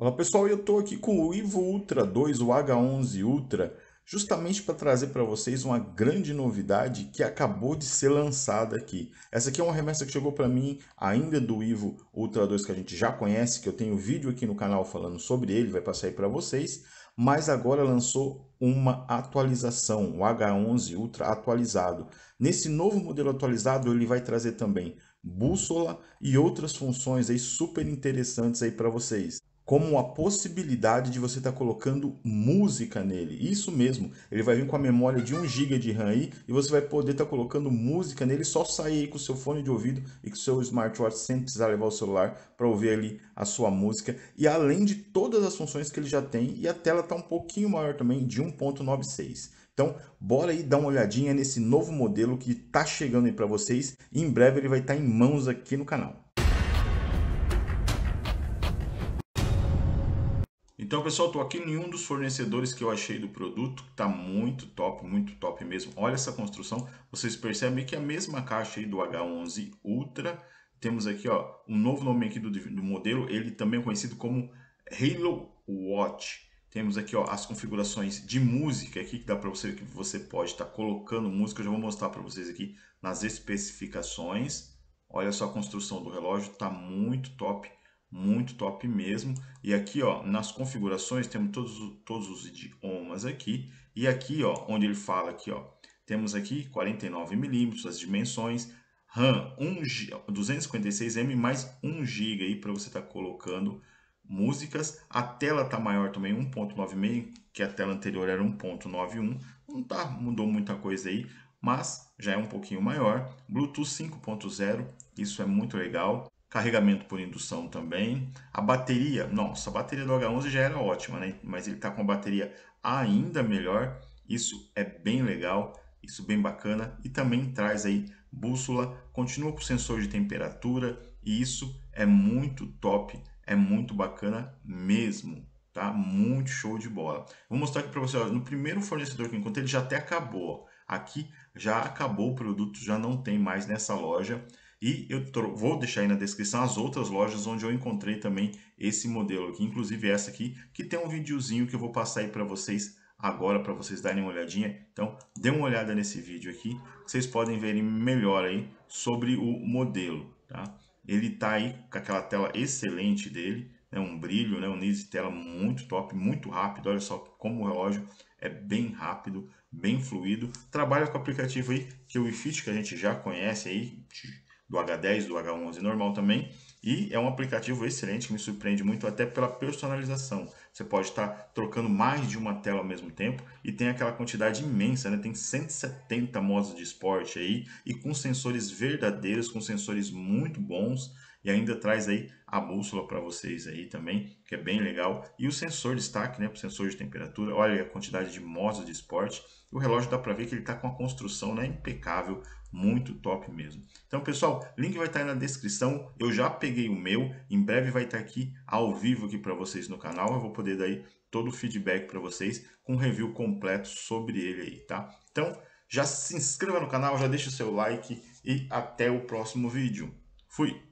Olá pessoal, eu estou aqui com o Ivo Ultra 2, o H11 Ultra, justamente para trazer para vocês uma grande novidade que acabou de ser lançada aqui. Essa aqui é uma remessa que chegou para mim ainda do Ivo Ultra 2 que a gente já conhece, que eu tenho vídeo aqui no canal falando sobre ele, vai passar aí para vocês, mas agora lançou uma atualização, o H11 Ultra atualizado. Nesse novo modelo atualizado ele vai trazer também bússola e outras funções aí super interessantes aí para vocês como a possibilidade de você estar tá colocando música nele. Isso mesmo, ele vai vir com a memória de 1 GB de RAM aí e você vai poder estar tá colocando música nele, só sair com o seu fone de ouvido e com o seu smartwatch sem precisar levar o celular para ouvir ali a sua música. E além de todas as funções que ele já tem, e a tela está um pouquinho maior também, de 1.96. Então, bora aí dar uma olhadinha nesse novo modelo que está chegando aí para vocês. E em breve ele vai estar tá em mãos aqui no canal. Então, pessoal, estou aqui em um dos fornecedores que eu achei do produto, está muito top, muito top mesmo. Olha essa construção, vocês percebem que é a mesma caixa aí do H11 Ultra. Temos aqui ó, um novo nome aqui do, do modelo, ele também é conhecido como Halo Watch. Temos aqui ó, as configurações de música aqui que dá para você que você pode estar tá colocando música. Eu já vou mostrar para vocês aqui nas especificações. Olha só a construção do relógio, está muito top muito top mesmo. E aqui, ó, nas configurações, temos todos, todos os idiomas aqui. E aqui, ó, onde ele fala aqui, ó, temos aqui 49 milímetros, as dimensões, RAM 1, 256M mais 1 GB aí para você estar tá colocando músicas. A tela tá maior também, 1.96, que a tela anterior era 1.91. Não tá, mudou muita coisa aí, mas já é um pouquinho maior. Bluetooth 5.0, isso é muito legal carregamento por indução também. A bateria, nossa, a bateria do H11 já era ótima, né? mas ele está com a bateria ainda melhor. Isso é bem legal, isso bem bacana e também traz aí bússola, continua com sensor de temperatura e isso é muito top, é muito bacana mesmo, tá? Muito show de bola. Vou mostrar aqui para você, no primeiro fornecedor que eu encontrei, ele já até acabou. Aqui já acabou o produto, já não tem mais nessa loja. E eu vou deixar aí na descrição as outras lojas onde eu encontrei também esse modelo aqui, inclusive essa aqui, que tem um videozinho que eu vou passar aí para vocês agora, para vocês darem uma olhadinha. Então, dê uma olhada nesse vídeo aqui, vocês podem verem melhor aí sobre o modelo, tá? Ele tá aí com aquela tela excelente dele, né, um brilho, né, um nível de tela muito top, muito rápido. Olha só como o relógio é bem rápido, bem fluido. Trabalha com o aplicativo aí que é o iFit que a gente já conhece aí, do H10, do H11 normal também. E é um aplicativo excelente que me surpreende muito até pela personalização. Você pode estar trocando mais de uma tela ao mesmo tempo e tem aquela quantidade imensa, né? Tem 170 modos de esporte aí e com sensores verdadeiros, com sensores muito bons e ainda traz aí a bússola para vocês aí também, que é bem legal. E o sensor destaque, né, o sensor de temperatura, olha a quantidade de modos de esporte. O relógio dá para ver que ele está com a construção né, impecável, muito top mesmo. Então, pessoal, link vai estar aí na descrição. Eu já peguei o meu. Em breve vai estar aqui ao vivo aqui para vocês no canal. Eu vou poder dar aí todo o feedback para vocês com um review completo sobre ele aí, tá? Então, já se inscreva no canal, já deixa o seu like e até o próximo vídeo. Fui!